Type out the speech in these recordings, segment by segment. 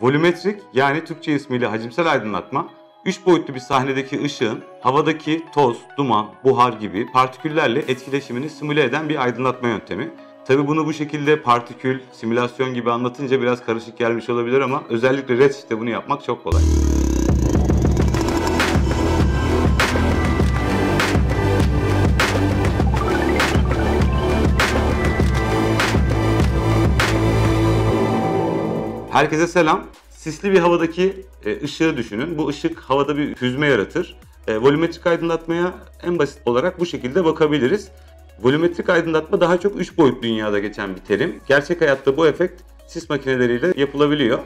Volümetrik yani Türkçe ismiyle hacimsel aydınlatma, üç boyutlu bir sahnedeki ışığın havadaki toz, duman, buhar gibi partiküllerle etkileşimini simüle eden bir aydınlatma yöntemi. Tabi bunu bu şekilde partikül, simülasyon gibi anlatınca biraz karışık gelmiş olabilir ama özellikle Redshift'te bunu yapmak çok kolay. Herkese selam. Sisli bir havadaki e, ışığı düşünün. Bu ışık havada bir hüzme yaratır. E, volümetrik aydınlatmaya en basit olarak bu şekilde bakabiliriz. Volümetrik aydınlatma daha çok 3 boyut dünyada geçen bir terim. Gerçek hayatta bu efekt sis makineleriyle yapılabiliyor.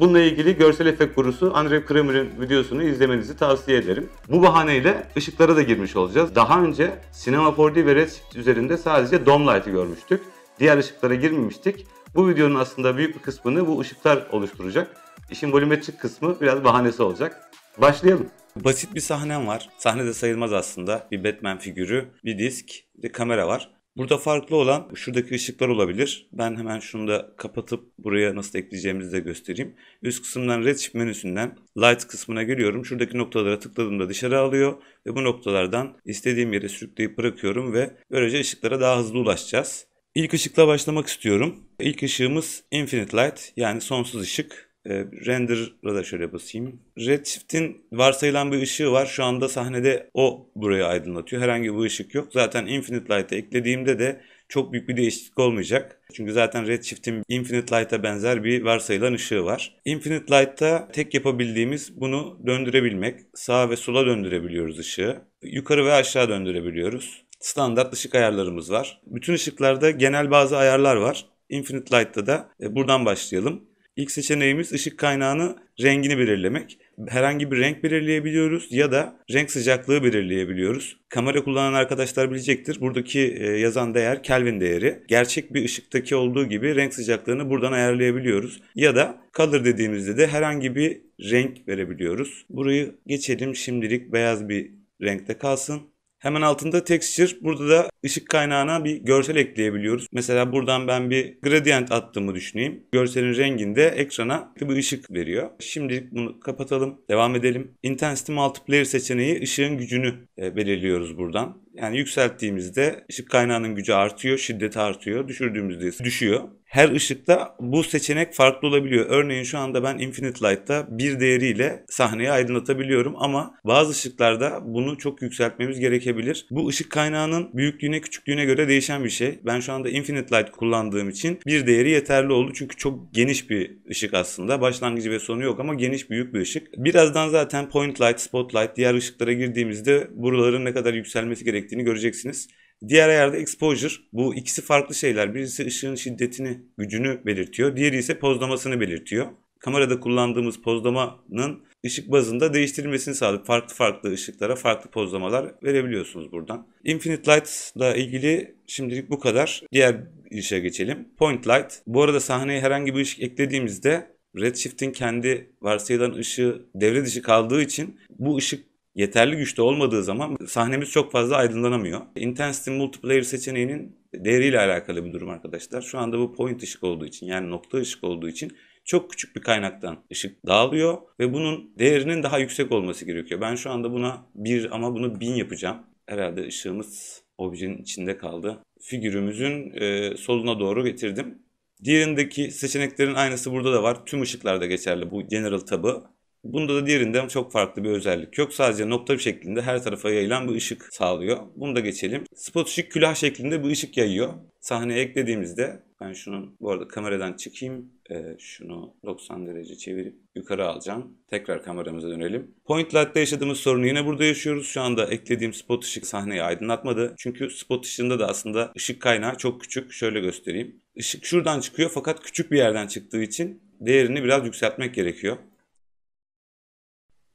Bununla ilgili görsel efekt kurusu Andre Kramer'ın videosunu izlemenizi tavsiye ederim. Bu bahaneyle ışıklara da girmiş olacağız. Daha önce Cinema 4D ve Redshift üzerinde sadece Dome Light'ı görmüştük. Diğer ışıklara girmemiştik. Bu videonun aslında büyük bir kısmını bu ışıklar oluşturacak. İşin volumetrik kısmı biraz bahanesi olacak. Başlayalım. Basit bir sahnem var. Sahne de sayılmaz aslında. Bir Batman figürü, bir disk, bir kamera var. Burada farklı olan şuradaki ışıklar olabilir. Ben hemen şunu da kapatıp buraya nasıl ekleyeceğimizi de göstereyim. Üst kısımdan Redshift menüsünden Light kısmına giriyorum. Şuradaki noktalara tıkladığımda dışarı alıyor ve bu noktalardan istediğim yere sürükleyip bırakıyorum ve böylece ışıklara daha hızlı ulaşacağız. İlk ışıkla başlamak istiyorum. İlk ışığımız Infinite Light yani sonsuz ışık. E, ee, render'a da şöyle basayım. Redshift'in varsayılan bir ışığı var. Şu anda sahnede o burayı aydınlatıyor. Herhangi bir ışık yok. Zaten Infinite Light'a eklediğimde de çok büyük bir değişiklik olmayacak. Çünkü zaten Redshift'in Infinite Light'a benzer bir varsayılan ışığı var. Infinite Light'ta tek yapabildiğimiz bunu döndürebilmek. Sağa ve sola döndürebiliyoruz ışığı. Yukarı ve aşağı döndürebiliyoruz standart ışık ayarlarımız var. Bütün ışıklarda genel bazı ayarlar var. Infinite Light'ta da e, buradan başlayalım. İlk seçeneğimiz ışık kaynağını rengini belirlemek. Herhangi bir renk belirleyebiliyoruz ya da renk sıcaklığı belirleyebiliyoruz. Kamera kullanan arkadaşlar bilecektir. Buradaki e, yazan değer Kelvin değeri. Gerçek bir ışıktaki olduğu gibi renk sıcaklığını buradan ayarlayabiliyoruz. Ya da color dediğimizde de herhangi bir renk verebiliyoruz. Burayı geçelim şimdilik beyaz bir renkte kalsın. Hemen altında texture. Burada da ışık kaynağına bir görsel ekleyebiliyoruz. Mesela buradan ben bir gradient attığımı düşüneyim. Görselin renginde ekrana bir ışık veriyor. Şimdilik bunu kapatalım. Devam edelim. Intensity Multiplayer seçeneği ışığın gücünü e, belirliyoruz buradan. Yani yükselttiğimizde ışık kaynağının gücü artıyor, şiddeti artıyor. Düşürdüğümüzde ise düşüyor her ışıkta bu seçenek farklı olabiliyor. Örneğin şu anda ben Infinite Light'ta bir değeriyle sahneyi aydınlatabiliyorum ama bazı ışıklarda bunu çok yükseltmemiz gerekebilir. Bu ışık kaynağının büyüklüğüne küçüklüğüne göre değişen bir şey. Ben şu anda Infinite Light kullandığım için bir değeri yeterli oldu. Çünkü çok geniş bir ışık aslında. Başlangıcı ve sonu yok ama geniş büyük bir ışık. Birazdan zaten Point Light, Spotlight diğer ışıklara girdiğimizde buraların ne kadar yükselmesi gerektiğini göreceksiniz. Diğer ayarda exposure. Bu ikisi farklı şeyler. Birisi ışığın şiddetini, gücünü belirtiyor. Diğeri ise pozlamasını belirtiyor. Kamerada kullandığımız pozlamanın ışık bazında değiştirilmesini sağladık. Farklı farklı ışıklara farklı pozlamalar verebiliyorsunuz buradan. Infinite Light ile ilgili şimdilik bu kadar. Diğer işe geçelim. Point Light. Bu arada sahneye herhangi bir ışık eklediğimizde Redshift'in kendi varsayılan ışığı devre dışı kaldığı için bu ışık yeterli güçte olmadığı zaman sahnemiz çok fazla aydınlanamıyor. Intensity Multiplayer seçeneğinin değeriyle alakalı bir durum arkadaşlar. Şu anda bu point ışık olduğu için yani nokta ışık olduğu için çok küçük bir kaynaktan ışık dağılıyor ve bunun değerinin daha yüksek olması gerekiyor. Ben şu anda buna 1 ama bunu 1000 yapacağım. Herhalde ışığımız objenin içinde kaldı. Figürümüzün e, soluna doğru getirdim. Diğerindeki seçeneklerin aynısı burada da var. Tüm ışıklarda geçerli bu General tabı. Bunda da diğerinden çok farklı bir özellik yok. Sadece nokta bir şeklinde her tarafa yayılan bir ışık sağlıyor. Bunu da geçelim. Spot ışık külah şeklinde bu ışık yayıyor. Sahneye eklediğimizde ben şunu bu arada kameradan çıkayım. Ee, şunu 90 derece çevirip yukarı alacağım. Tekrar kameramıza dönelim. Point Light'ta yaşadığımız sorunu yine burada yaşıyoruz. Şu anda eklediğim spot ışık sahneyi aydınlatmadı. Çünkü spot ışığında da aslında ışık kaynağı çok küçük. Şöyle göstereyim. Işık şuradan çıkıyor fakat küçük bir yerden çıktığı için değerini biraz yükseltmek gerekiyor.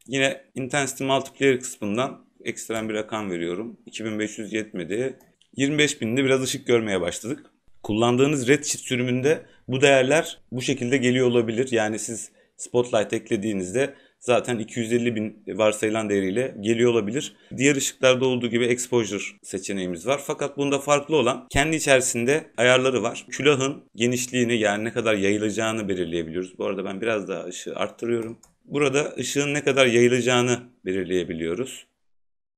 Yine intensity multiplayer kısmından ekstrem bir rakam veriyorum. 2500 yetmedi. 25.000'de biraz ışık görmeye başladık. Kullandığınız Redshift sürümünde bu değerler bu şekilde geliyor olabilir. Yani siz Spotlight eklediğinizde zaten 250 bin varsayılan değeriyle geliyor olabilir. Diğer ışıklarda olduğu gibi exposure seçeneğimiz var. Fakat bunda farklı olan kendi içerisinde ayarları var. Külahın genişliğini yani ne kadar yayılacağını belirleyebiliyoruz. Bu arada ben biraz daha ışığı arttırıyorum. Burada ışığın ne kadar yayılacağını belirleyebiliyoruz.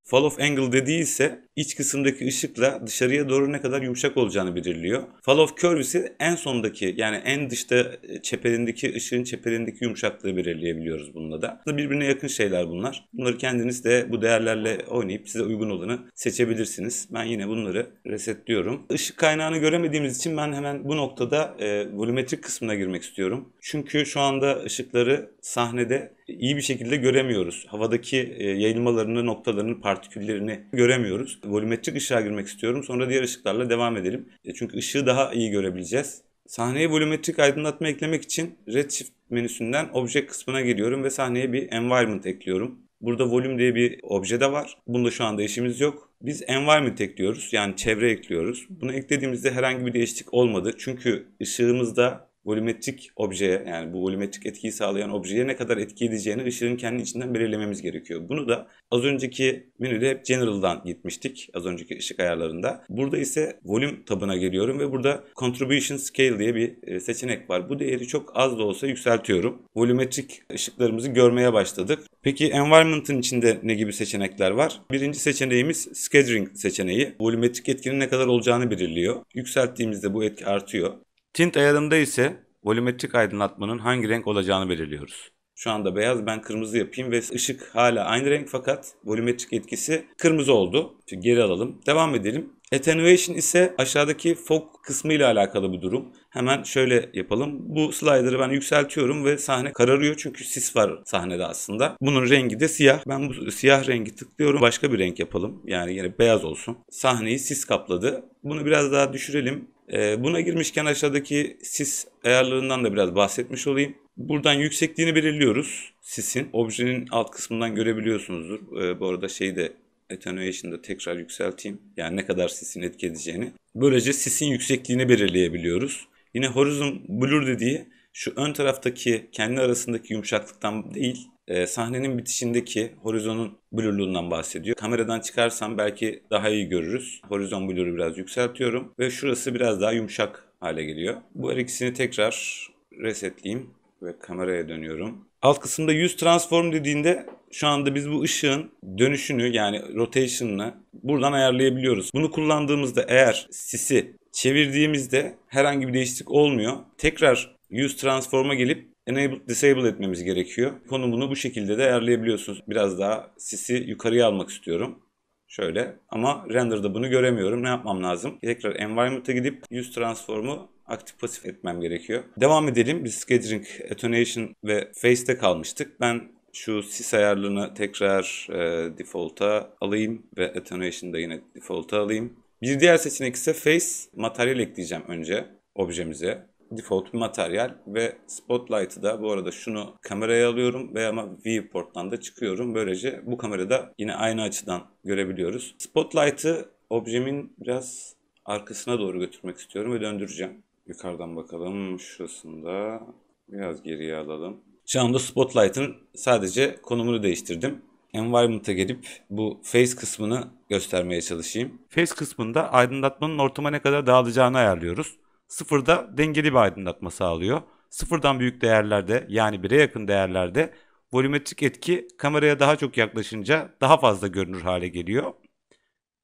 Fall of angle dediği ise iç kısımdaki ışıkla dışarıya doğru ne kadar yumuşak olacağını belirliyor. Falloff curve ise en sondaki yani en dışta e, çeperindeki ışığın çeperindeki yumuşaklığı belirleyebiliyoruz bununla da. Aslında birbirine yakın şeyler bunlar. Bunları kendiniz de bu değerlerle oynayıp size uygun olanı seçebilirsiniz. Ben yine bunları resetliyorum. Işık kaynağını göremediğimiz için ben hemen bu noktada e, volümetrik kısmına girmek istiyorum. Çünkü şu anda ışıkları sahnede iyi bir şekilde göremiyoruz. Havadaki e, yayılmalarını, noktalarını, partiküllerini göremiyoruz volümetrik ışığa girmek istiyorum. Sonra diğer ışıklarla devam edelim. E, çünkü ışığı daha iyi görebileceğiz. Sahneye volümetrik aydınlatma eklemek için Redshift menüsünden Object kısmına geliyorum ve sahneye bir environment ekliyorum. Burada volume diye bir obje de var. Bunda şu anda işimiz yok. Biz environment ekliyoruz yani çevre ekliyoruz. Bunu eklediğimizde herhangi bir değişiklik olmadı. Çünkü ışığımızda volümetrik objeye yani bu volümetrik etkiyi sağlayan objeye ne kadar etki edeceğini ışığın kendi içinden belirlememiz gerekiyor. Bunu da az önceki menüde hep General'dan gitmiştik az önceki ışık ayarlarında. Burada ise volüm tabına geliyorum ve burada Contribution Scale diye bir e, seçenek var. Bu değeri çok az da olsa yükseltiyorum. Volümetrik ışıklarımızı görmeye başladık. Peki Environment'ın içinde ne gibi seçenekler var? Birinci seçeneğimiz Scattering seçeneği. Volümetrik etkinin ne kadar olacağını belirliyor. Yükselttiğimizde bu etki artıyor. Tint ayarında ise volümetrik aydınlatmanın hangi renk olacağını belirliyoruz. Şu anda beyaz ben kırmızı yapayım ve ışık hala aynı renk fakat volümetrik etkisi kırmızı oldu. Şimdi geri alalım. Devam edelim. Attenuation ise aşağıdaki fog kısmı ile alakalı bir durum. Hemen şöyle yapalım. Bu slider'ı ben yükseltiyorum ve sahne kararıyor çünkü sis var sahnede aslında. Bunun rengi de siyah. Ben bu siyah rengi tıklıyorum. Başka bir renk yapalım. Yani yine beyaz olsun. Sahneyi sis kapladı. Bunu biraz daha düşürelim. E, buna girmişken aşağıdaki sis ayarlarından da biraz bahsetmiş olayım. Buradan yüksekliğini belirliyoruz sisin. Objenin alt kısmından görebiliyorsunuzdur. E, bu arada şeyi de attenuation'da tekrar yükselteyim. Yani ne kadar sisin etki edeceğini. Böylece sisin yüksekliğini belirleyebiliyoruz. Yine horizon blur dediği şu ön taraftaki kendi arasındaki yumuşaklıktan değil e, sahnenin bitişindeki horizonun blurluğundan bahsediyor. Kameradan çıkarsam belki daha iyi görürüz. Horizon blur'u biraz yükseltiyorum ve şurası biraz daha yumuşak hale geliyor. Bu her ikisini tekrar resetleyeyim ve kameraya dönüyorum. Alt kısımda yüz transform dediğinde şu anda biz bu ışığın dönüşünü yani rotation'ını buradan ayarlayabiliyoruz. Bunu kullandığımızda eğer sisi çevirdiğimizde herhangi bir değişiklik olmuyor. Tekrar yüz transform'a gelip enable disable etmemiz gerekiyor. Konumunu bu şekilde de ayarlayabiliyorsunuz. Biraz daha sisi yukarıya almak istiyorum. Şöyle ama render'da bunu göremiyorum. Ne yapmam lazım? Tekrar environment'a gidip use transform'u aktif pasif etmem gerekiyor. Devam edelim. Biz scattering, attenuation ve face'te kalmıştık. Ben şu sis ayarlarını tekrar e, default'a alayım ve attenuation'ı da yine default'a alayım. Bir diğer seçenek ise face materyal ekleyeceğim önce objemize default bir materyal ve Spotlight'ı da bu arada şunu kameraya alıyorum ve ama viewport'tan da çıkıyorum. Böylece bu kamerada yine aynı açıdan görebiliyoruz. Spotlight'ı objemin biraz arkasına doğru götürmek istiyorum ve döndüreceğim. Yukarıdan bakalım şurasında biraz geriye alalım. Şu anda Spotlight'ın sadece konumunu değiştirdim. Environment'a gelip bu face kısmını göstermeye çalışayım. Face kısmında aydınlatmanın ortama ne kadar dağılacağını ayarlıyoruz sıfırda dengeli bir aydınlatma sağlıyor. Sıfırdan büyük değerlerde yani 1'e yakın değerlerde volümetrik etki kameraya daha çok yaklaşınca daha fazla görünür hale geliyor.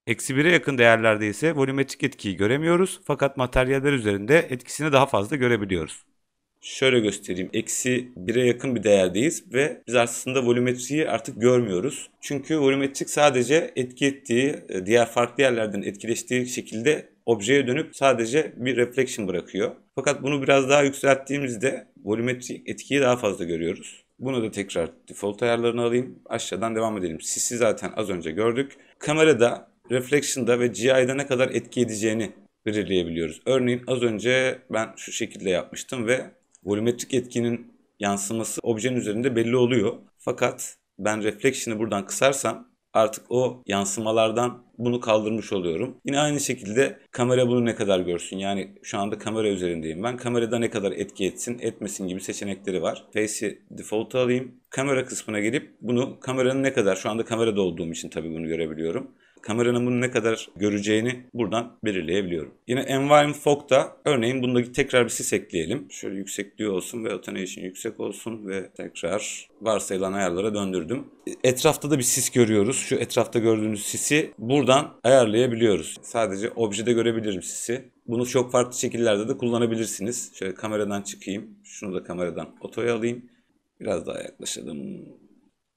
Eksi 1'e yakın değerlerde ise volümetrik etkiyi göremiyoruz fakat materyaller üzerinde etkisini daha fazla görebiliyoruz. Şöyle göstereyim. Eksi 1'e yakın bir değerdeyiz ve biz aslında volümetriği artık görmüyoruz. Çünkü volümetrik sadece etki ettiği, diğer farklı yerlerden etkileştiği şekilde objeye dönüp sadece bir reflection bırakıyor. Fakat bunu biraz daha yükselttiğimizde volümetrik etkiyi daha fazla görüyoruz. Bunu da tekrar default ayarlarını alayım. Aşağıdan devam edelim. Sisi zaten az önce gördük. Kamerada, reflection'da ve GI'da ne kadar etki edeceğini belirleyebiliyoruz. Örneğin az önce ben şu şekilde yapmıştım ve volümetrik etkinin yansıması objenin üzerinde belli oluyor. Fakat ben reflection'ı buradan kısarsam artık o yansımalardan bunu kaldırmış oluyorum. Yine aynı şekilde kamera bunu ne kadar görsün. Yani şu anda kamera üzerindeyim ben. Kamerada ne kadar etki etsin, etmesin gibi seçenekleri var. Face'i default alayım. Kamera kısmına gelip bunu kameranın ne kadar, şu anda kamerada olduğum için tabii bunu görebiliyorum kameranın bunu ne kadar göreceğini buradan belirleyebiliyorum. Yine Environment Fog'da örneğin bundaki tekrar bir sis ekleyelim. Şöyle yüksekliği olsun ve automation yüksek olsun ve tekrar varsayılan ayarlara döndürdüm. Etrafta da bir sis görüyoruz. Şu etrafta gördüğünüz sisi buradan ayarlayabiliyoruz. Sadece objede görebilirim sisi. Bunu çok farklı şekillerde de kullanabilirsiniz. Şöyle kameradan çıkayım. Şunu da kameradan otoya alayım. Biraz daha yaklaşalım.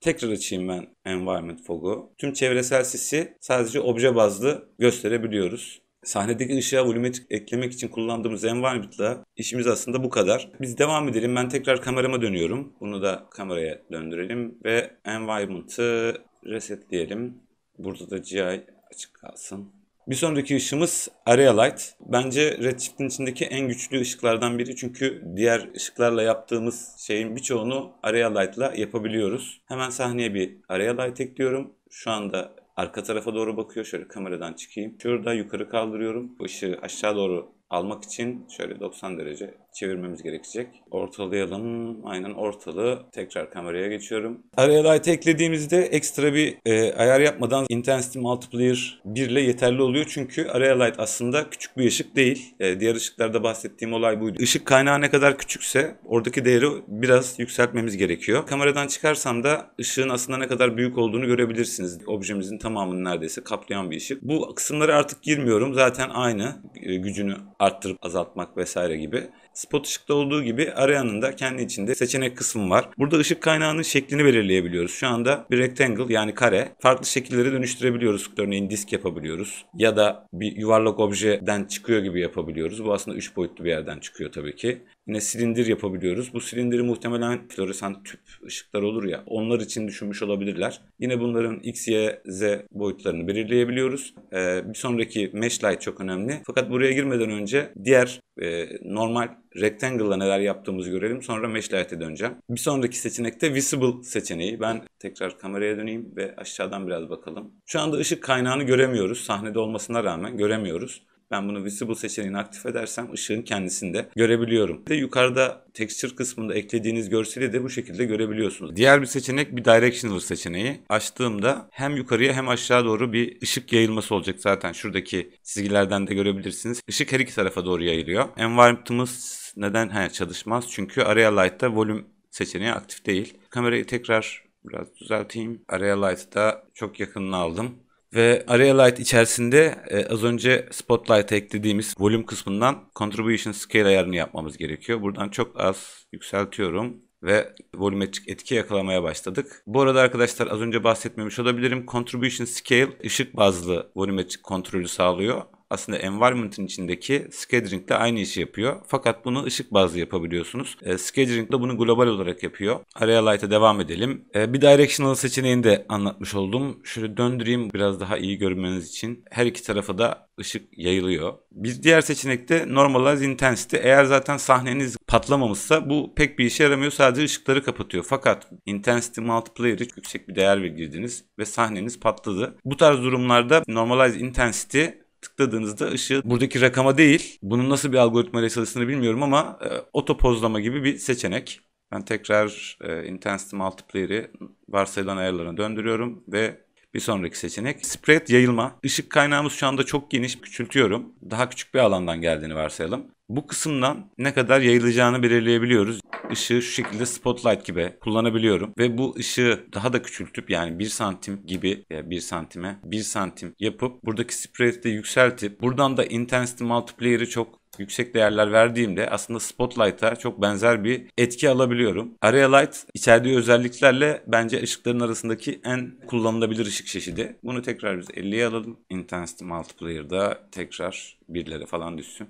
Tekrar açayım ben Environment Fog'u. Tüm çevresel sisi sadece obje bazlı gösterebiliyoruz. Sahnedeki ışığa volüm eklemek için kullandığımız environment'la işimiz aslında bu kadar. Biz devam edelim. Ben tekrar kamerama dönüyorum. Bunu da kameraya döndürelim ve environment'ı resetleyelim. Burada da GI açık kalsın. Bir sonraki ışığımız Area Light. Bence Redshift'in içindeki en güçlü ışıklardan biri çünkü diğer ışıklarla yaptığımız şeyin birçoğunu Area Light'la yapabiliyoruz. Hemen sahneye bir Area Light ekliyorum. Şu anda arka tarafa doğru bakıyor. Şöyle kameradan çıkayım. Şurada yukarı kaldırıyorum. Bu ışığı aşağı doğru almak için şöyle 90 derece çevirmemiz gerekecek. Ortalayalım. Aynen ortalığı Tekrar kameraya geçiyorum. Araya light eklediğimizde ekstra bir e, ayar yapmadan intensity multiplier 1 ile yeterli oluyor. Çünkü araya light aslında küçük bir ışık değil. E, diğer ışıklarda bahsettiğim olay buydu. Işık kaynağı ne kadar küçükse oradaki değeri biraz yükseltmemiz gerekiyor. Kameradan çıkarsam da ışığın aslında ne kadar büyük olduğunu görebilirsiniz. Objemizin tamamını neredeyse kaplayan bir ışık. Bu kısımlara artık girmiyorum. Zaten aynı e, gücünü arttırıp azaltmak vesaire gibi. Spot ışıkta olduğu gibi arayanın da kendi içinde seçenek kısmı var. Burada ışık kaynağının şeklini belirleyebiliyoruz. Şu anda bir rectangle yani kare farklı şekilleri dönüştürebiliyoruz. Örneğin disk yapabiliyoruz ya da bir yuvarlak objeden çıkıyor gibi yapabiliyoruz. Bu aslında 3 boyutlu bir yerden çıkıyor tabii ki. Yine silindir yapabiliyoruz. Bu silindiri muhtemelen floresan tüp ışıklar olur ya onlar için düşünmüş olabilirler. Yine bunların X, Y, Z boyutlarını belirleyebiliyoruz. Ee, bir sonraki mesh light çok önemli. Fakat buraya girmeden önce diğer e, normal rectangle'la neler yaptığımızı görelim. Sonra mesh light'e döneceğim. Bir sonraki seçenekte visible seçeneği. Ben tekrar kameraya döneyim ve aşağıdan biraz bakalım. Şu anda ışık kaynağını göremiyoruz. Sahnede olmasına rağmen göremiyoruz. Ben bunu Visible seçeneğini aktif edersem ışığın kendisinde görebiliyorum. Ve yukarıda texture kısmında eklediğiniz görseli de bu şekilde görebiliyorsunuz. Diğer bir seçenek bir directional seçeneği. Açtığımda hem yukarıya hem aşağı doğru bir ışık yayılması olacak zaten. Şuradaki çizgilerden de görebilirsiniz. Işık her iki tarafa doğru yayılıyor. Environment'ımız neden he, çalışmaz? Çünkü Area Light'ta Volume seçeneği aktif değil. Kamerayı tekrar biraz düzelteyim. Area Light'ta çok yakınını aldım. Ve Area Light içerisinde e, az önce Spotlight'a eklediğimiz volüm kısmından Contribution Scale ayarını yapmamız gerekiyor. Buradan çok az yükseltiyorum ve volümetrik etki yakalamaya başladık. Bu arada arkadaşlar az önce bahsetmemiş olabilirim. Contribution Scale ışık bazlı volümetrik kontrolü sağlıyor aslında environment'ın içindeki scheduling ile aynı işi yapıyor. Fakat bunu ışık bazlı yapabiliyorsunuz. E, scheduling de bunu global olarak yapıyor. Area Light'a devam edelim. E, bir directional seçeneğini de anlatmış oldum. Şöyle döndüreyim biraz daha iyi görmeniz için. Her iki tarafa da ışık yayılıyor. Bir diğer seçenekte Normalize Intensity. Eğer zaten sahneniz patlamamışsa bu pek bir işe yaramıyor. Sadece ışıkları kapatıyor. Fakat Intensity Multiplayer'ı yüksek bir değer girdiniz ve sahneniz patladı. Bu tarz durumlarda Normalize Intensity tıkladığınızda ışığı buradaki rakama değil, bunun nasıl bir algoritma ile çalıştığını bilmiyorum ama e, oto pozlama gibi bir seçenek. Ben tekrar e, intensity multiplayer'i varsayılan ayarlarına döndürüyorum ve bir sonraki seçenek spread yayılma. Işık kaynağımız şu anda çok geniş küçültüyorum. Daha küçük bir alandan geldiğini varsayalım. Bu kısımdan ne kadar yayılacağını belirleyebiliyoruz. Işığı şu şekilde spotlight gibi kullanabiliyorum. Ve bu ışığı daha da küçültüp yani 1 santim gibi ya e, 1 santime 1 santim yapıp buradaki spread'i de yükseltip buradan da intensity multiplayer'ı çok yüksek değerler verdiğimde aslında Spotlight'a çok benzer bir etki alabiliyorum. Area Light içerdiği özelliklerle bence ışıkların arasındaki en kullanılabilir ışık çeşidi. Bunu tekrar biz 50'ye alalım. Intensity Multiplayer'da tekrar birlere falan düşsün.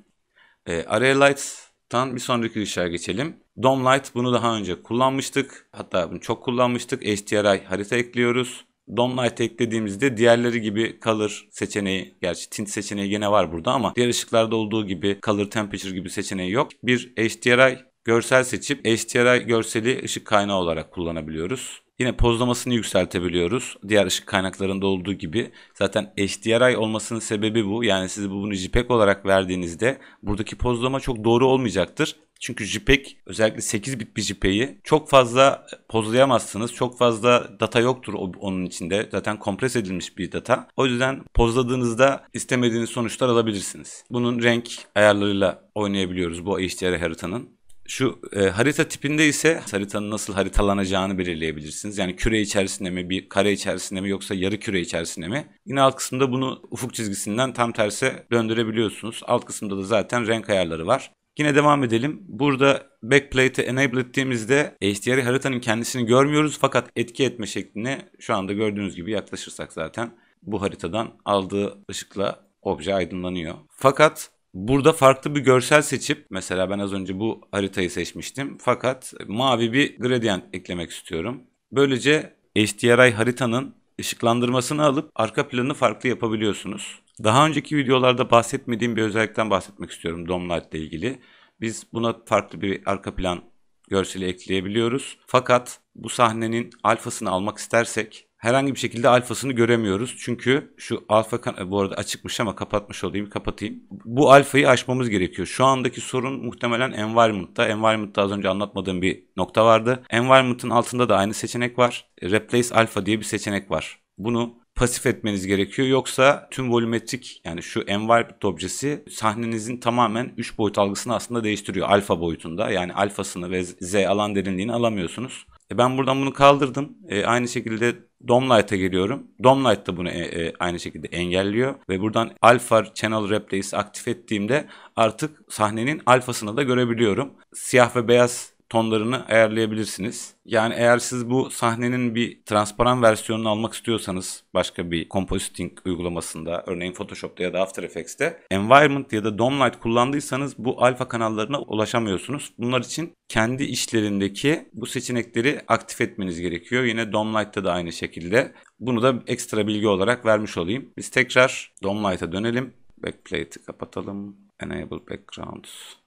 E, ee, Array Light'tan bir sonraki ışığa geçelim. Dom Light bunu daha önce kullanmıştık. Hatta bunu çok kullanmıştık. HDRI harita ekliyoruz. Dom Light eklediğimizde diğerleri gibi color seçeneği, gerçi tint seçeneği yine var burada ama diğer ışıklarda olduğu gibi color temperature gibi seçeneği yok. Bir HDRI görsel seçip HDRI görseli ışık kaynağı olarak kullanabiliyoruz. Yine pozlamasını yükseltebiliyoruz. Diğer ışık kaynaklarında olduğu gibi. Zaten HDRI olmasının sebebi bu. Yani siz bunu JPEG olarak verdiğinizde buradaki pozlama çok doğru olmayacaktır. Çünkü JPEG özellikle 8 bit bir JPEG'i çok fazla pozlayamazsınız. Çok fazla data yoktur onun içinde. Zaten kompres edilmiş bir data. O yüzden pozladığınızda istemediğiniz sonuçlar alabilirsiniz. Bunun renk ayarlarıyla oynayabiliyoruz bu HDR haritanın. Şu e, harita tipinde ise haritanın nasıl haritalanacağını belirleyebilirsiniz. Yani küre içerisinde mi, bir kare içerisinde mi yoksa yarı küre içerisinde mi? Yine alt kısımda bunu ufuk çizgisinden tam terse döndürebiliyorsunuz. Alt kısımda da zaten renk ayarları var. Yine devam edelim. Burada backplate'i enable ettiğimizde HDR haritanın kendisini görmüyoruz fakat etki etme şeklini şu anda gördüğünüz gibi yaklaşırsak zaten bu haritadan aldığı ışıkla obje aydınlanıyor. Fakat Burada farklı bir görsel seçip mesela ben az önce bu haritayı seçmiştim fakat mavi bir gradient eklemek istiyorum. Böylece HDRI haritanın ışıklandırmasını alıp arka planını farklı yapabiliyorsunuz. Daha önceki videolarda bahsetmediğim bir özellikten bahsetmek istiyorum Domlight ile ilgili. Biz buna farklı bir arka plan görseli ekleyebiliyoruz. Fakat bu sahnenin alfasını almak istersek herhangi bir şekilde alfasını göremiyoruz. Çünkü şu alfa e, bu arada açıkmış ama kapatmış olayım kapatayım. Bu alfayı aşmamız gerekiyor. Şu andaki sorun muhtemelen environment'ta. Environment'ta az önce anlatmadığım bir nokta vardı. Environment'ın altında da aynı seçenek var. Replace alfa diye bir seçenek var. Bunu pasif etmeniz gerekiyor. Yoksa tüm volümetrik yani şu environment objesi sahnenizin tamamen 3 boyut algısını aslında değiştiriyor. Alfa boyutunda yani alfasını ve z alan derinliğini alamıyorsunuz. E ben buradan bunu kaldırdım. E, aynı şekilde Domlight'a geliyorum. Domlight da bunu e, e, aynı şekilde engelliyor ve buradan Alpha Channel Replace aktif ettiğimde artık sahnenin alfasını da görebiliyorum. Siyah ve beyaz tonlarını ayarlayabilirsiniz. Yani eğer siz bu sahnenin bir transparan versiyonunu almak istiyorsanız başka bir compositing uygulamasında örneğin Photoshop'ta ya da After Effects'te environment ya da Dom Light kullandıysanız bu alfa kanallarına ulaşamıyorsunuz. Bunlar için kendi işlerindeki bu seçenekleri aktif etmeniz gerekiyor. Yine Dom Light'ta da aynı şekilde. Bunu da ekstra bilgi olarak vermiş olayım. Biz tekrar Dom Light'a dönelim. Backplate'i kapatalım. Enable background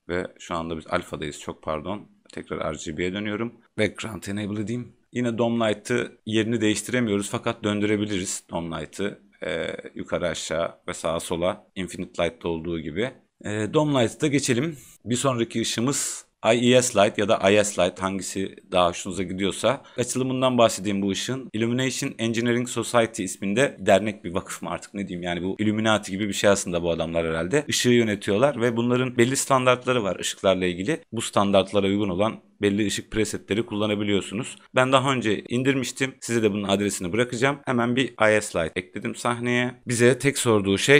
ve şu anda biz alfadayız çok pardon. Tekrar RGB'ye dönüyorum. Background enable edeyim. Yine Dom Light'ı yerini değiştiremiyoruz fakat döndürebiliriz Dom Light'ı. E, ee, yukarı aşağı ve sağa sola Infinite Light'ta olduğu gibi. E, Dom Light'ta geçelim. Bir sonraki ışığımız IES Light ya da IS e Light hangisi daha hoşunuza gidiyorsa açılımından bahsedeyim bu ışığın. Illumination Engineering Society isminde dernek bir vakıf mı artık ne diyeyim yani bu Illuminati gibi bir şey aslında bu adamlar herhalde. Işığı yönetiyorlar ve bunların belli standartları var ışıklarla ilgili. Bu standartlara uygun olan belli ışık presetleri kullanabiliyorsunuz. Ben daha önce indirmiştim. Size de bunun adresini bırakacağım. Hemen bir IS Light ekledim sahneye. Bize tek sorduğu şey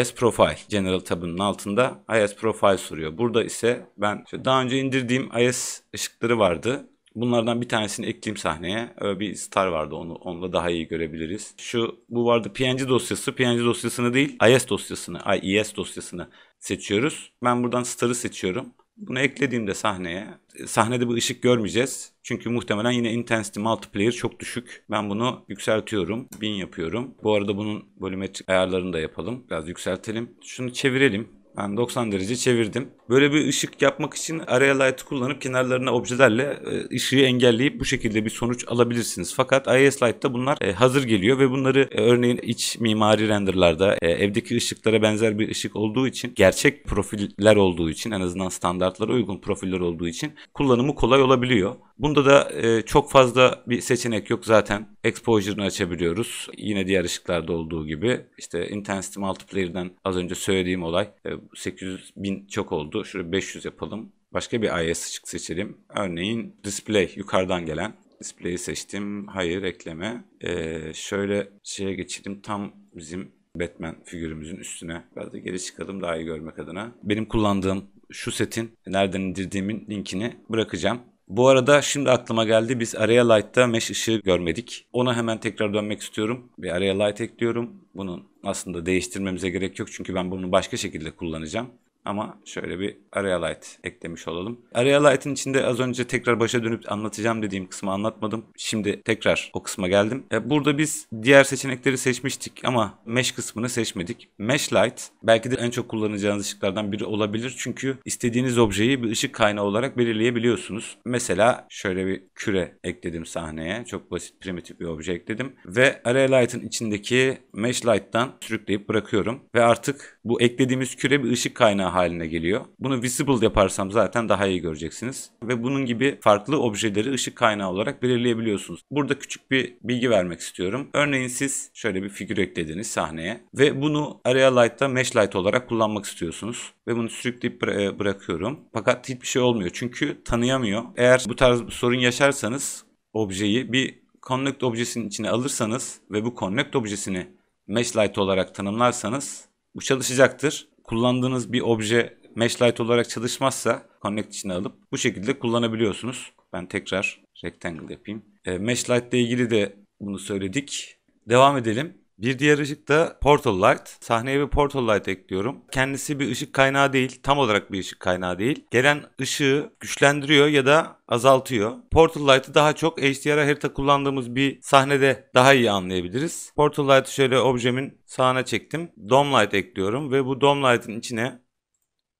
IS Profile. General tabının altında IS Profile soruyor. Burada ise ben daha önce indirdiğim IS ışıkları vardı. Bunlardan bir tanesini ekleyeyim sahneye. Bir star vardı onu onunla daha iyi görebiliriz. Şu bu vardı PNG dosyası. PNG dosyasını değil IS dosyasını, IES dosyasını seçiyoruz. Ben buradan star'ı seçiyorum. Bunu eklediğimde sahneye, e, sahnede bu ışık görmeyeceğiz. Çünkü muhtemelen yine intensity multiplayer çok düşük. Ben bunu yükseltiyorum. bin yapıyorum. Bu arada bunun volumetrik ayarlarını da yapalım. Biraz yükseltelim. Şunu çevirelim. Ben 90 derece çevirdim. Böyle bir ışık yapmak için araya light'ı kullanıp kenarlarına objelerle e, ışığı engelleyip bu şekilde bir sonuç alabilirsiniz. Fakat IS Light'ta bunlar e, hazır geliyor ve bunları e, örneğin iç mimari renderlarda evdeki ışıklara benzer bir ışık olduğu için gerçek profiller olduğu için en azından standartlara uygun profiller olduğu için kullanımı kolay olabiliyor. Bunda da çok fazla bir seçenek yok zaten. Exposure'ını açabiliyoruz. Yine diğer ışıklarda olduğu gibi. işte Intensity Multiplayer'den az önce söylediğim olay. 800 bin çok oldu. Şuraya 500 yapalım. Başka bir IS açık seçelim. Örneğin display yukarıdan gelen. Display'i seçtim. Hayır ekleme. Ee, şöyle şeye geçelim. Tam bizim Batman figürümüzün üstüne. Biraz da geri çıkalım daha iyi görmek adına. Benim kullandığım şu setin nereden indirdiğimin linkini bırakacağım. Bu arada şimdi aklıma geldi biz Area Light'ta mesh ışığı görmedik. Ona hemen tekrar dönmek istiyorum. Bir Area Light ekliyorum. Bunun aslında değiştirmemize gerek yok çünkü ben bunu başka şekilde kullanacağım. Ama şöyle bir Area Light eklemiş olalım. Area light'in içinde az önce tekrar başa dönüp anlatacağım dediğim kısmı anlatmadım. Şimdi tekrar o kısma geldim. E, burada biz diğer seçenekleri seçmiştik ama Mesh kısmını seçmedik. Mesh Light belki de en çok kullanacağınız ışıklardan biri olabilir. Çünkü istediğiniz objeyi bir ışık kaynağı olarak belirleyebiliyorsunuz. Mesela şöyle bir küre ekledim sahneye. Çok basit primitif bir obje ekledim. Ve Area light'in içindeki Mesh Light'tan sürükleyip bırakıyorum. Ve artık bu eklediğimiz küre bir ışık kaynağı haline geliyor. Bunu visible yaparsam zaten daha iyi göreceksiniz. Ve bunun gibi farklı objeleri ışık kaynağı olarak belirleyebiliyorsunuz. Burada küçük bir bilgi vermek istiyorum. Örneğin siz şöyle bir figür eklediniz sahneye ve bunu Area Light'ta Mesh Light olarak kullanmak istiyorsunuz. Ve bunu sürükleyip bıra e, bırakıyorum. Fakat hiçbir şey olmuyor çünkü tanıyamıyor. Eğer bu tarz bir sorun yaşarsanız objeyi bir connect objesinin içine alırsanız ve bu connect objesini mesh light olarak tanımlarsanız bu çalışacaktır kullandığınız bir obje Meshlight olarak çalışmazsa Connect içine alıp bu şekilde kullanabiliyorsunuz. Ben tekrar Rectangle yapayım. E, Meshlight ile ilgili de bunu söyledik. Devam edelim. Bir diğer ışık da Portal Light. Sahneye bir Portal Light ekliyorum. Kendisi bir ışık kaynağı değil. Tam olarak bir ışık kaynağı değil. Gelen ışığı güçlendiriyor ya da azaltıyor. Portal Light'ı daha çok HDR harita kullandığımız bir sahnede daha iyi anlayabiliriz. Portal Light'ı şöyle objemin sağına çektim. Dome Light ekliyorum ve bu Dome Light'ın içine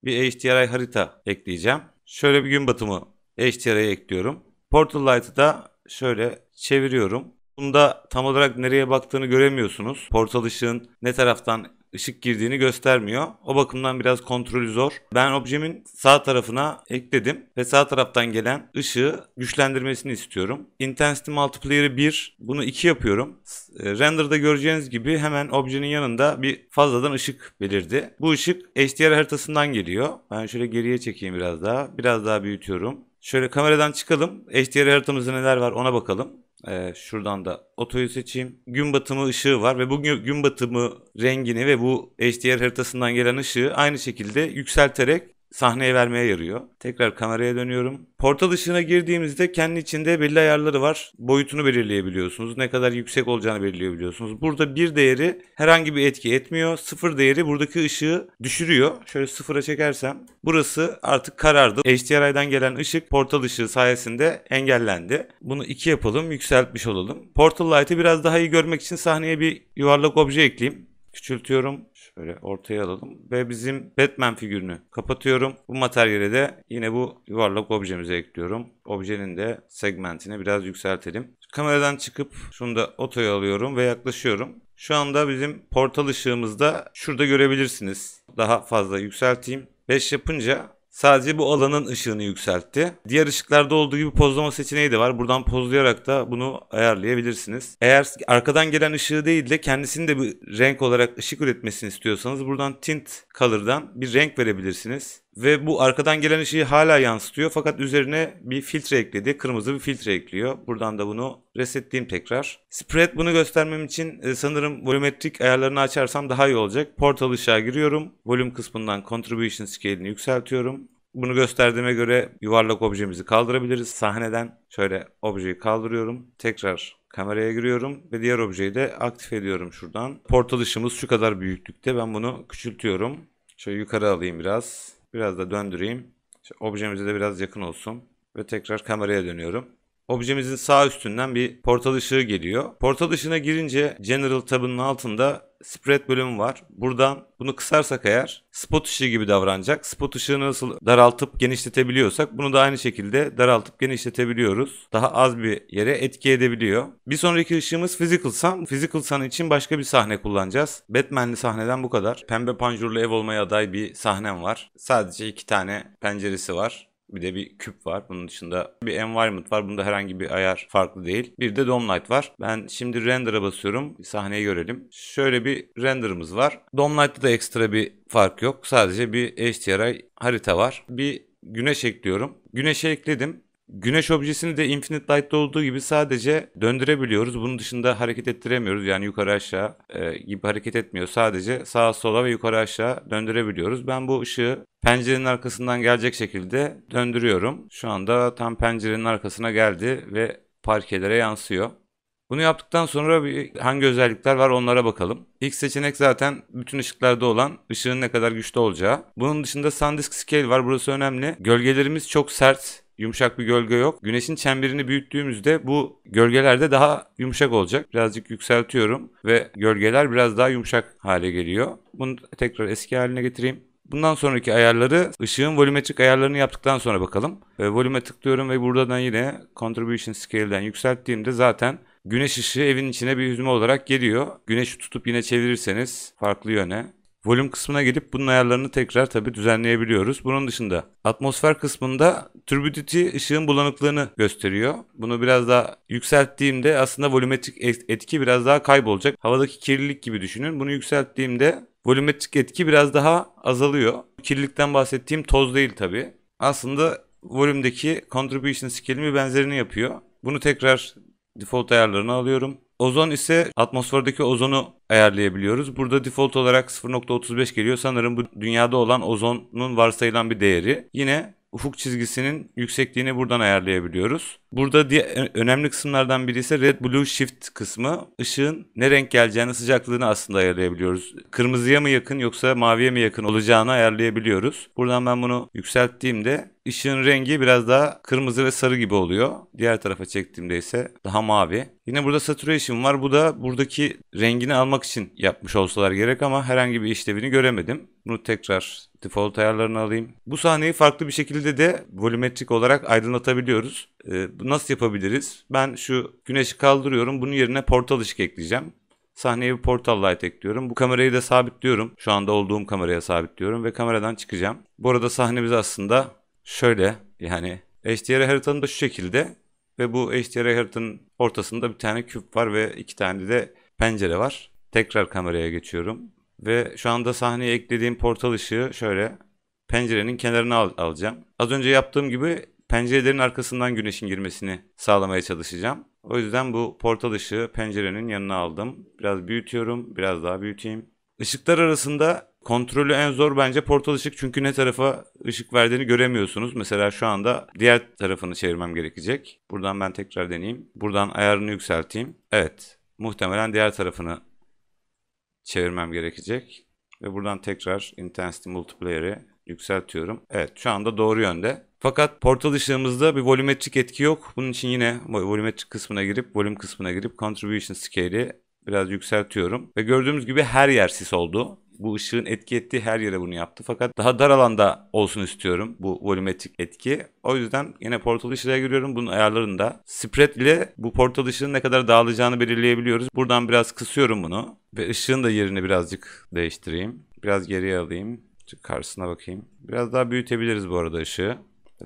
bir HDR harita ekleyeceğim. Şöyle bir gün batımı HDR'ye ekliyorum. Portal Light'ı da şöyle çeviriyorum. Bunda tam olarak nereye baktığını göremiyorsunuz. Portal ışığın ne taraftan ışık girdiğini göstermiyor. O bakımdan biraz kontrolü zor. Ben objemin sağ tarafına ekledim ve sağ taraftan gelen ışığı güçlendirmesini istiyorum. Intensity Multiplayer'ı 1, bunu 2 yapıyorum. E, render'da göreceğiniz gibi hemen objenin yanında bir fazladan ışık belirdi. Bu ışık HDR haritasından geliyor. Ben şöyle geriye çekeyim biraz daha. Biraz daha büyütüyorum. Şöyle kameradan çıkalım. HDR haritamızda neler var ona bakalım. Ee, şuradan da otoyu seçeyim. Gün batımı ışığı var ve bu gün batımı rengini ve bu HDR haritasından gelen ışığı aynı şekilde yükselterek sahneye vermeye yarıyor. Tekrar kameraya dönüyorum. Portal ışığına girdiğimizde kendi içinde belli ayarları var. Boyutunu belirleyebiliyorsunuz. Ne kadar yüksek olacağını belirleyebiliyorsunuz. Burada bir değeri herhangi bir etki etmiyor. Sıfır değeri buradaki ışığı düşürüyor. Şöyle sıfıra çekersem burası artık karardı. HDRI'den gelen ışık portal ışığı sayesinde engellendi. Bunu iki yapalım yükseltmiş olalım. Portal Light'ı biraz daha iyi görmek için sahneye bir yuvarlak obje ekleyeyim. Küçültüyorum. Şöyle ortaya alalım. Ve bizim Batman figürünü kapatıyorum. Bu materyale de yine bu yuvarlak objemize ekliyorum. Objenin de segmentini biraz yükseltelim. Kameradan çıkıp şunu da otoya alıyorum ve yaklaşıyorum. Şu anda bizim portal ışığımızda şurada görebilirsiniz. Daha fazla yükselteyim. 5 yapınca Sadece bu alanın ışığını yükseltti. Diğer ışıklarda olduğu gibi pozlama seçeneği de var. Buradan pozlayarak da bunu ayarlayabilirsiniz. Eğer arkadan gelen ışığı değil de kendisini de bir renk olarak ışık üretmesini istiyorsanız buradan Tint Color'dan bir renk verebilirsiniz. Ve bu arkadan gelen ışığı hala yansıtıyor fakat üzerine bir filtre ekledi. Kırmızı bir filtre ekliyor. Buradan da bunu resetleyeyim tekrar. Spread bunu göstermem için e, sanırım volumetrik ayarlarını açarsam daha iyi olacak. Portal ışığa giriyorum. Volüm kısmından contribution scale'ini yükseltiyorum. Bunu gösterdiğime göre yuvarlak objemizi kaldırabiliriz sahneden. Şöyle objeyi kaldırıyorum. Tekrar kameraya giriyorum ve diğer objeyi de aktif ediyorum şuradan. Portal ışığımız şu kadar büyüklükte. Ben bunu küçültüyorum. Şöyle yukarı alayım biraz. Biraz da döndüreyim. İşte objemize de biraz yakın olsun. Ve tekrar kameraya dönüyorum. Objemizin sağ üstünden bir portal ışığı geliyor. Portal ışığına girince General tabının altında spread bölümü var. Buradan bunu kısarsak eğer spot ışığı gibi davranacak. Spot ışığını nasıl daraltıp genişletebiliyorsak bunu da aynı şekilde daraltıp genişletebiliyoruz. Daha az bir yere etki edebiliyor. Bir sonraki ışığımız Physical Sun. Physical Sun için başka bir sahne kullanacağız. Batman'li sahneden bu kadar. Pembe panjurlu ev olmaya aday bir sahnem var. Sadece iki tane penceresi var. Bir de bir küp var. Bunun dışında bir environment var. Bunda herhangi bir ayar farklı değil. Bir de light var. Ben şimdi render'a basıyorum. Bir sahneyi görelim. Şöyle bir render'ımız var. light'ta da ekstra bir fark yok. Sadece bir HDRI harita var. Bir güneş ekliyorum. Güneşe ekledim. Güneş objesini de Infinite Light'ta olduğu gibi sadece döndürebiliyoruz. Bunun dışında hareket ettiremiyoruz. Yani yukarı aşağı e, gibi hareket etmiyor. Sadece sağa sola ve yukarı aşağı döndürebiliyoruz. Ben bu ışığı pencerenin arkasından gelecek şekilde döndürüyorum. Şu anda tam pencerenin arkasına geldi ve parkelere yansıyor. Bunu yaptıktan sonra bir, hangi özellikler var onlara bakalım. İlk seçenek zaten bütün ışıklarda olan ışığın ne kadar güçlü olacağı. Bunun dışında SanDisk Scale var. Burası önemli. Gölgelerimiz çok sert yumuşak bir gölge yok. Güneşin çemberini büyüttüğümüzde bu gölgeler de daha yumuşak olacak. Birazcık yükseltiyorum ve gölgeler biraz daha yumuşak hale geliyor. Bunu tekrar eski haline getireyim. Bundan sonraki ayarları ışığın volümetrik ayarlarını yaptıktan sonra bakalım. E, volüme tıklıyorum ve buradan yine Contribution Scale'den yükselttiğimde zaten güneş ışığı evin içine bir hüzme olarak geliyor. Güneşi tutup yine çevirirseniz farklı yöne Volüm kısmına gelip bunun ayarlarını tekrar tabi düzenleyebiliyoruz. Bunun dışında atmosfer kısmında turbidity ışığın bulanıklığını gösteriyor. Bunu biraz daha yükselttiğimde aslında volümetrik etki biraz daha kaybolacak. Havadaki kirlilik gibi düşünün. Bunu yükselttiğimde volümetrik etki biraz daha azalıyor. Kirlilikten bahsettiğim toz değil tabi. Aslında volümdeki contribution scale'in bir benzerini yapıyor. Bunu tekrar default ayarlarına alıyorum. Ozon ise atmosferdeki ozonu ayarlayabiliyoruz. Burada default olarak 0.35 geliyor. Sanırım bu dünyada olan ozonun varsayılan bir değeri. Yine ufuk çizgisinin yüksekliğini buradan ayarlayabiliyoruz. Burada diğer, önemli kısımlardan biri ise Red Blue Shift kısmı. Işığın ne renk geleceğini, sıcaklığını aslında ayarlayabiliyoruz. Kırmızıya mı yakın yoksa maviye mi yakın olacağını ayarlayabiliyoruz. Buradan ben bunu yükselttiğimde ışığın rengi biraz daha kırmızı ve sarı gibi oluyor. Diğer tarafa çektiğimde ise daha mavi. Yine burada saturation var. Bu da buradaki rengini almak için yapmış olsalar gerek ama herhangi bir işlevini göremedim. Bunu tekrar Default ayarlarını alayım. Bu sahneyi farklı bir şekilde de volümetrik olarak aydınlatabiliyoruz. E, nasıl yapabiliriz? Ben şu güneşi kaldırıyorum. Bunun yerine portal ışık ekleyeceğim. Sahneye bir portal light ekliyorum. Bu kamerayı da sabitliyorum. Şu anda olduğum kameraya sabitliyorum ve kameradan çıkacağım. Bu arada sahnemiz aslında şöyle yani HDR haritanın da şu şekilde ve bu HDR haritanın ortasında bir tane küp var ve iki tane de pencere var. Tekrar kameraya geçiyorum. Ve şu anda sahneye eklediğim portal ışığı şöyle pencerenin kenarına al alacağım. Az önce yaptığım gibi pencerelerin arkasından güneşin girmesini sağlamaya çalışacağım. O yüzden bu portal ışığı pencerenin yanına aldım. Biraz büyütüyorum, biraz daha büyüteyim. Işıklar arasında kontrolü en zor bence portal ışık çünkü ne tarafa ışık verdiğini göremiyorsunuz. Mesela şu anda diğer tarafını çevirmem gerekecek. Buradan ben tekrar deneyeyim. Buradan ayarını yükselteyim. Evet, muhtemelen diğer tarafını çevirmem gerekecek. Ve buradan tekrar intensity multiplayer'i yükseltiyorum. Evet şu anda doğru yönde. Fakat portal ışığımızda bir volümetrik etki yok. Bunun için yine volümetrik kısmına girip volüm kısmına girip contribution scale'i biraz yükseltiyorum. Ve gördüğümüz gibi her yer sis oldu bu ışığın etki ettiği her yere bunu yaptı. Fakat daha dar alanda olsun istiyorum bu volumetrik etki. O yüzden yine portal ışığa giriyorum. Bunun ayarlarında spread ile bu portal ışığın ne kadar dağılacağını belirleyebiliyoruz. Buradan biraz kısıyorum bunu. Ve ışığın da yerini birazcık değiştireyim. Biraz geriye alayım. Karşısına bakayım. Biraz daha büyütebiliriz bu arada ışığı.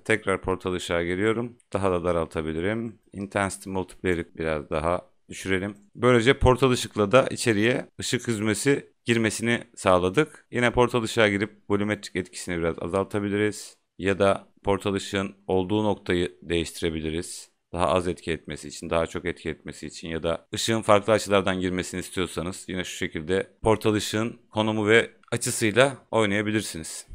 Tekrar portal ışığa giriyorum. Daha da daraltabilirim. Intensity multiplayer'i biraz daha düşürelim. Böylece portal ışıkla da içeriye ışık hüzmesi girmesini sağladık. Yine portal ışığa girip volumetrik etkisini biraz azaltabiliriz. Ya da portal ışığın olduğu noktayı değiştirebiliriz. Daha az etki etmesi için, daha çok etki etmesi için ya da ışığın farklı açılardan girmesini istiyorsanız yine şu şekilde portal ışığın konumu ve açısıyla oynayabilirsiniz.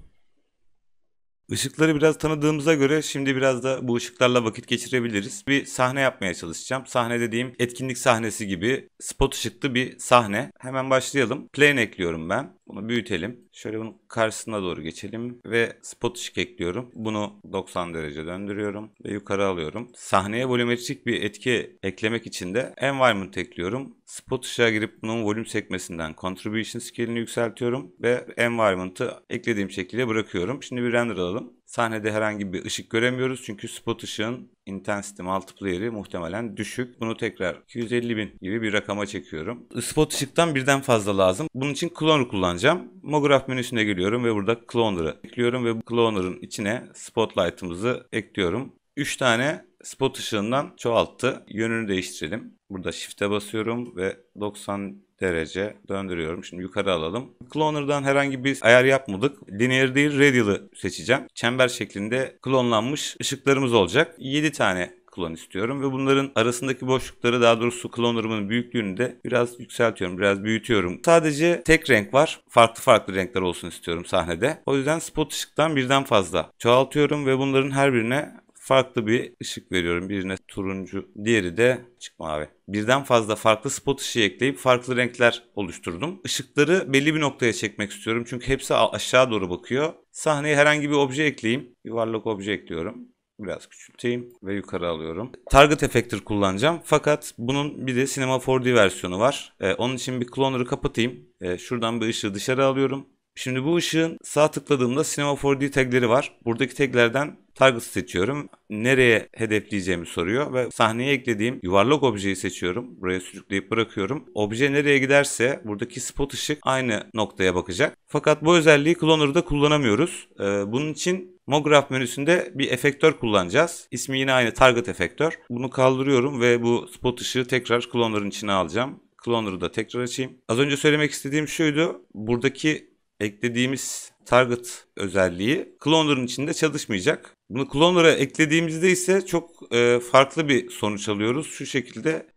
Işıkları biraz tanıdığımıza göre şimdi biraz da bu ışıklarla vakit geçirebiliriz. Bir sahne yapmaya çalışacağım. Sahne dediğim etkinlik sahnesi gibi spot ışıklı bir sahne. Hemen başlayalım. Plane ekliyorum ben. Bunu büyütelim. Şöyle bunun karşısına doğru geçelim ve spot ışık ekliyorum. Bunu 90 derece döndürüyorum ve yukarı alıyorum. Sahneye volumetrik bir etki eklemek için de environment ekliyorum. Spot ışığa girip bunun volüm sekmesinden contribution scale'ini yükseltiyorum ve environment'ı eklediğim şekilde bırakıyorum. Şimdi bir render alalım. Sahnede herhangi bir ışık göremiyoruz çünkü spot ışığın intensity multiplayer'i muhtemelen düşük. Bunu tekrar 250 bin gibi bir rakama çekiyorum. Spot ışıktan birden fazla lazım. Bunun için Cloner kullanacağım. Mograph menüsüne geliyorum ve burada Cloner'ı ekliyorum ve bu Cloner'ın içine Spotlight'ımızı ekliyorum. 3 tane spot ışığından çoğalttı. Yönünü değiştirelim. Burada shift'e basıyorum ve 90 derece döndürüyorum. Şimdi yukarı alalım. Cloner'dan herhangi bir ayar yapmadık. Linear değil radial'ı seçeceğim. Çember şeklinde klonlanmış ışıklarımız olacak. 7 tane klon istiyorum ve bunların arasındaki boşlukları daha doğrusu klonurumun büyüklüğünü de biraz yükseltiyorum, biraz büyütüyorum. Sadece tek renk var. Farklı farklı renkler olsun istiyorum sahnede. O yüzden spot ışıktan birden fazla çoğaltıyorum ve bunların her birine farklı bir ışık veriyorum. Birine turuncu, diğeri de açık mavi. Birden fazla farklı spot ışığı ekleyip farklı renkler oluşturdum. Işıkları belli bir noktaya çekmek istiyorum çünkü hepsi aşağı doğru bakıyor. Sahneye herhangi bir obje ekleyeyim. Yuvarlak obje ekliyorum. Biraz küçülteyim ve yukarı alıyorum. Target Effector kullanacağım. Fakat bunun bir de Cinema 4D versiyonu var. Ee, onun için bir cloner'ı kapatayım. Ee, şuradan bir ışığı dışarı alıyorum. Şimdi bu ışığın sağ tıkladığımda Cinema 4D tagleri var. Buradaki taglerden Target seçiyorum. Nereye hedefleyeceğimi soruyor ve sahneye eklediğim yuvarlak objeyi seçiyorum. Buraya sürükleyip bırakıyorum. Obje nereye giderse buradaki spot ışık aynı noktaya bakacak. Fakat bu özelliği Cloner'da kullanamıyoruz. Ee, bunun için Mograph menüsünde bir efektör kullanacağız. İsmi yine aynı target efektör. Bunu kaldırıyorum ve bu spot ışığı tekrar Cloner'ın içine alacağım. Cloner'ı da tekrar açayım. Az önce söylemek istediğim şuydu. Buradaki eklediğimiz target özelliği Cloner'ın içinde çalışmayacak. Bunu Cloner'a eklediğimizde ise çok e, farklı bir sonuç alıyoruz. Şu şekilde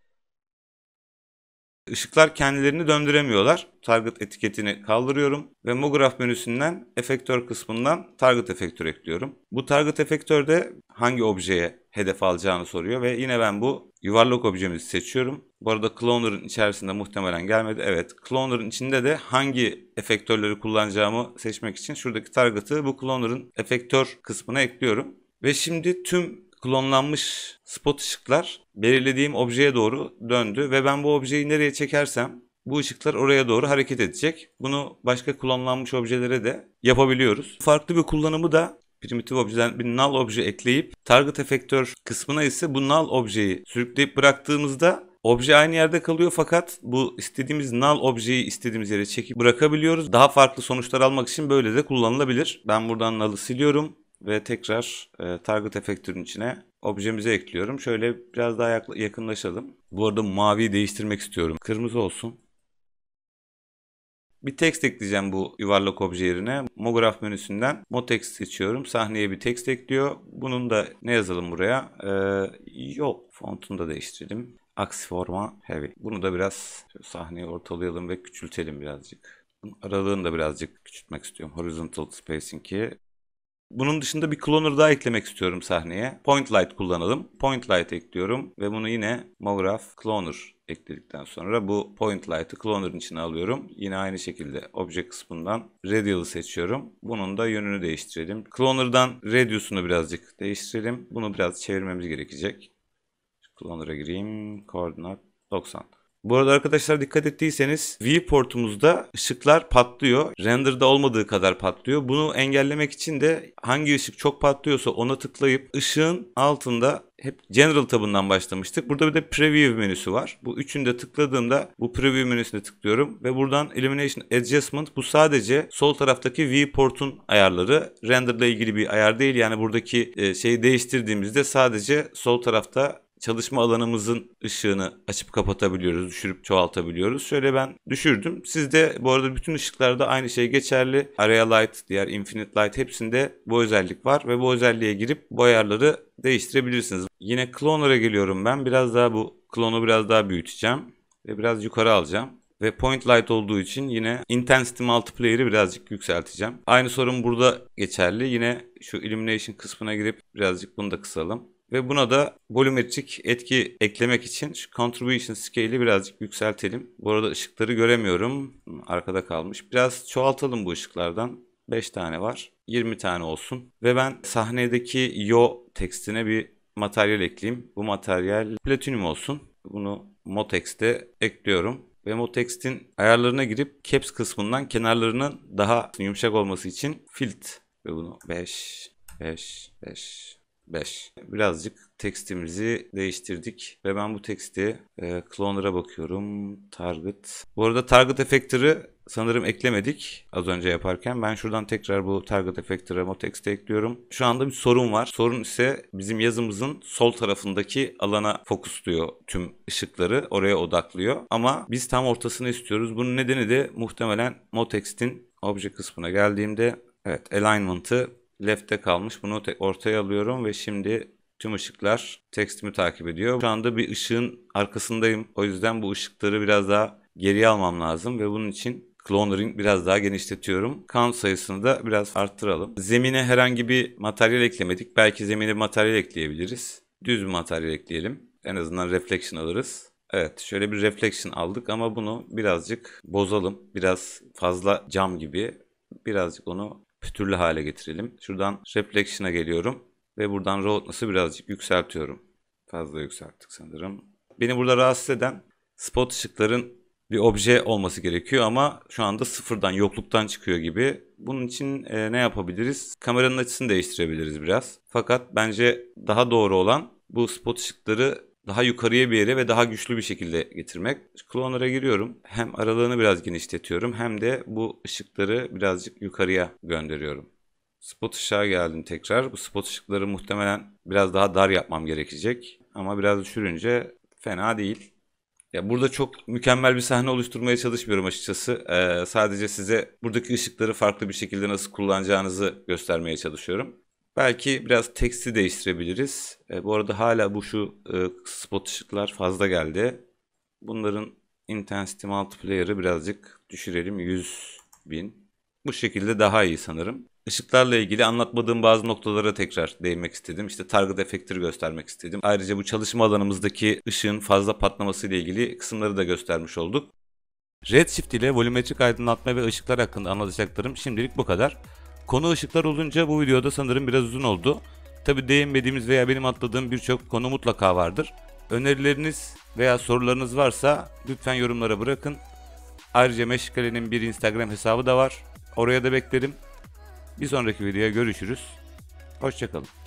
ışıklar kendilerini döndüremiyorlar. Target etiketini kaldırıyorum ve MoGraph menüsünden efektör kısmından target efektör ekliyorum. Bu target efektörde hangi objeye hedef alacağını soruyor ve yine ben bu yuvarlak objemizi seçiyorum. Bu arada Cloner'ın içerisinde muhtemelen gelmedi. Evet Cloner'ın içinde de hangi efektörleri kullanacağımı seçmek için şuradaki target'ı bu Cloner'ın efektör kısmına ekliyorum. Ve şimdi tüm klonlanmış spot ışıklar belirlediğim objeye doğru döndü ve ben bu objeyi nereye çekersem bu ışıklar oraya doğru hareket edecek. Bunu başka kullanılmış objelere de yapabiliyoruz. Farklı bir kullanımı da primitif objeden bir null obje ekleyip target efektör kısmına ise bu null objeyi sürükleyip bıraktığımızda Obje aynı yerde kalıyor fakat bu istediğimiz null objeyi istediğimiz yere çekip bırakabiliyoruz. Daha farklı sonuçlar almak için böyle de kullanılabilir. Ben buradan null'ı siliyorum ve tekrar e, target efektörün içine objemize ekliyorum. Şöyle biraz daha yakınlaşalım. Bu arada maviyi değiştirmek istiyorum. Kırmızı olsun. Bir text ekleyeceğim bu yuvarlak obje yerine. Mograf menüsünden Motext seçiyorum. Sahneye bir text ekliyor. Bunun da ne yazalım buraya? Ee, yok. Fontunu da değiştirdim. Aksi forma heavy. Bunu da biraz sahneye ortalayalım ve küçültelim birazcık. Aralığını da birazcık küçültmek istiyorum. Horizontal spacing'i bunun dışında bir cloner daha eklemek istiyorum sahneye. Point light kullanalım. Point light ekliyorum ve bunu yine Mograph cloner ekledikten sonra bu point light'ı cloner'ın içine alıyorum. Yine aynı şekilde object kısmından radial'ı seçiyorum. Bunun da yönünü değiştirelim. Cloner'dan radius'unu birazcık değiştirelim. Bunu biraz çevirmemiz gerekecek. Cloner'a gireyim. Koordinat 90. Bu arada arkadaşlar dikkat ettiyseniz viewportumuzda ışıklar patlıyor. Render'da olmadığı kadar patlıyor. Bunu engellemek için de hangi ışık çok patlıyorsa ona tıklayıp ışığın altında hep General tabından başlamıştık. Burada bir de Preview menüsü var. Bu üçünde tıkladığımda bu Preview menüsüne tıklıyorum ve buradan Illumination Adjustment bu sadece sol taraftaki viewport'un ayarları. Render ile ilgili bir ayar değil. Yani buradaki e, şeyi değiştirdiğimizde sadece sol tarafta çalışma alanımızın ışığını açıp kapatabiliyoruz, düşürüp çoğaltabiliyoruz. Şöyle ben düşürdüm. Sizde bu arada bütün ışıklarda aynı şey geçerli. Area Light, diğer Infinite Light hepsinde bu özellik var ve bu özelliğe girip bu ayarları değiştirebilirsiniz. Yine Cloner'a geliyorum ben. Biraz daha bu clone'u biraz daha büyüteceğim ve biraz yukarı alacağım. Ve point light olduğu için yine intensity multiplayer'ı birazcık yükselteceğim. Aynı sorun burada geçerli. Yine şu illumination kısmına girip birazcık bunu da kısalım. Ve buna da volumetrik etki eklemek için şu contribution scale'i birazcık yükseltelim. Bu arada ışıkları göremiyorum. Arkada kalmış. Biraz çoğaltalım bu ışıklardan. 5 tane var. 20 tane olsun. Ve ben sahnedeki yo tekstine bir materyal ekleyeyim. Bu materyal platinum olsun. Bunu Motex'te ekliyorum. Ve Motex'in ayarlarına girip caps kısmından kenarlarının daha yumuşak olması için filt. Ve bunu 5, 5, 5, 5. Birazcık tekstimizi değiştirdik ve ben bu teksti e, Cloner'a bakıyorum. Target. Bu arada Target Effector'ı sanırım eklemedik az önce yaparken. Ben şuradan tekrar bu Target Effector'a o ekliyorum. Şu anda bir sorun var. Sorun ise bizim yazımızın sol tarafındaki alana fokusluyor tüm ışıkları. Oraya odaklıyor. Ama biz tam ortasını istiyoruz. Bunun nedeni de muhtemelen Motext'in obje kısmına geldiğimde evet alignment'ı left'te kalmış. Bunu ortaya alıyorum ve şimdi tüm ışıklar tekstimi takip ediyor. Şu anda bir ışığın arkasındayım. O yüzden bu ışıkları biraz daha geriye almam lazım ve bunun için cloning biraz daha genişletiyorum. Count sayısını da biraz arttıralım. Zemine herhangi bir materyal eklemedik. Belki zemine bir materyal ekleyebiliriz. Düz bir materyal ekleyelim. En azından reflection alırız. Evet şöyle bir reflection aldık ama bunu birazcık bozalım. Biraz fazla cam gibi birazcık onu pütürlü hale getirelim. Şuradan Reflection'a geliyorum ve buradan Roadness'ı birazcık yükseltiyorum. Fazla yükselttik sanırım. Beni burada rahatsız eden spot ışıkların bir obje olması gerekiyor ama şu anda sıfırdan, yokluktan çıkıyor gibi. Bunun için e, ne yapabiliriz? Kameranın açısını değiştirebiliriz biraz. Fakat bence daha doğru olan bu spot ışıkları daha yukarıya bir yere ve daha güçlü bir şekilde getirmek. Klonlara giriyorum. Hem aralığını biraz genişletiyorum hem de bu ışıkları birazcık yukarıya gönderiyorum. Spot ışığa geldim tekrar. Bu spot ışıkları muhtemelen biraz daha dar yapmam gerekecek. Ama biraz düşürünce fena değil. Ya burada çok mükemmel bir sahne oluşturmaya çalışmıyorum açıkçası. Ee, sadece size buradaki ışıkları farklı bir şekilde nasıl kullanacağınızı göstermeye çalışıyorum. Belki biraz teksti değiştirebiliriz. E, bu arada hala bu şu e, spot ışıklar fazla geldi. Bunların intensity multiplayer'ı birazcık düşürelim. 100 bin. Bu şekilde daha iyi sanırım. Işıklarla ilgili anlatmadığım bazı noktalara tekrar değinmek istedim. İşte target efektleri göstermek istedim. Ayrıca bu çalışma alanımızdaki ışığın fazla patlaması ile ilgili kısımları da göstermiş olduk. Redshift ile volümetrik aydınlatma ve ışıklar hakkında anlatacaklarım şimdilik bu kadar. Konu ışıklar olunca bu videoda sanırım biraz uzun oldu. Tabi değinmediğimiz veya benim atladığım birçok konu mutlaka vardır. Önerileriniz veya sorularınız varsa lütfen yorumlara bırakın. Ayrıca Meşkale'nin bir Instagram hesabı da var. Oraya da beklerim. Bir sonraki videoya görüşürüz. Hoşçakalın.